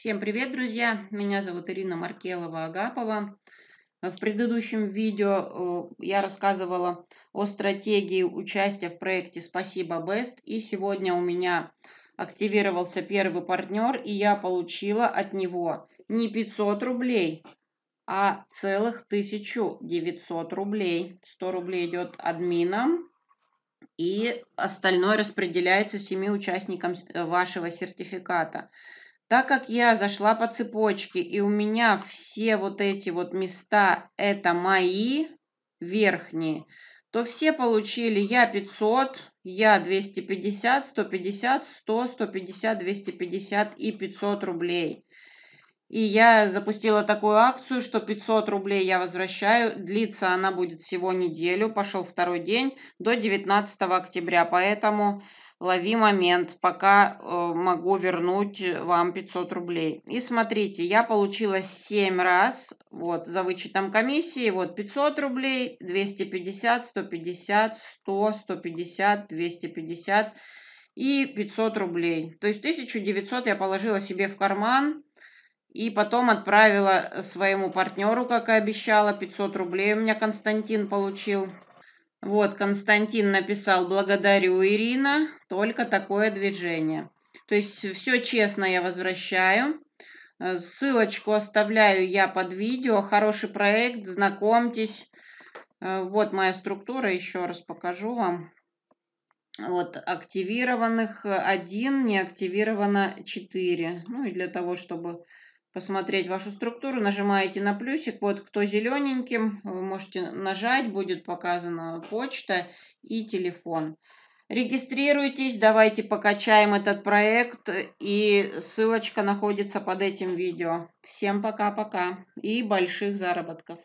Всем привет, друзья! Меня зовут Ирина Маркелова-Агапова. В предыдущем видео э, я рассказывала о стратегии участия в проекте «Спасибо, Бест, И сегодня у меня активировался первый партнер, и я получила от него не 500 рублей, а целых 1900 рублей. 100 рублей идет админам, и остальное распределяется семи участникам э, вашего сертификата – так как я зашла по цепочке, и у меня все вот эти вот места – это мои верхние, то все получили я 500, я 250, 150, 100, 150, 250 и 500 рублей. И я запустила такую акцию, что 500 рублей я возвращаю. Длится она будет всего неделю, пошел второй день, до 19 октября. Поэтому лови момент, пока э, могу вернуть вам 500 рублей. И смотрите, я получила 7 раз, вот, за вычетом комиссии, вот, 500 рублей, 250, 150, 100, 150, 250 и 500 рублей. То есть 1900 я положила себе в карман, и потом отправила своему партнеру, как и обещала, 500 рублей у меня Константин получил. Вот Константин написал «Благодарю, Ирина, только такое движение». То есть все честно я возвращаю. Э, ссылочку оставляю я под видео. Хороший проект, знакомьтесь. Э, вот моя структура, еще раз покажу вам. Вот активированных 1, не активировано 4. Ну и для того, чтобы посмотреть вашу структуру, нажимаете на плюсик, вот кто зелененьким, вы можете нажать, будет показана почта и телефон. Регистрируйтесь, давайте покачаем этот проект, и ссылочка находится под этим видео. Всем пока-пока и больших заработков!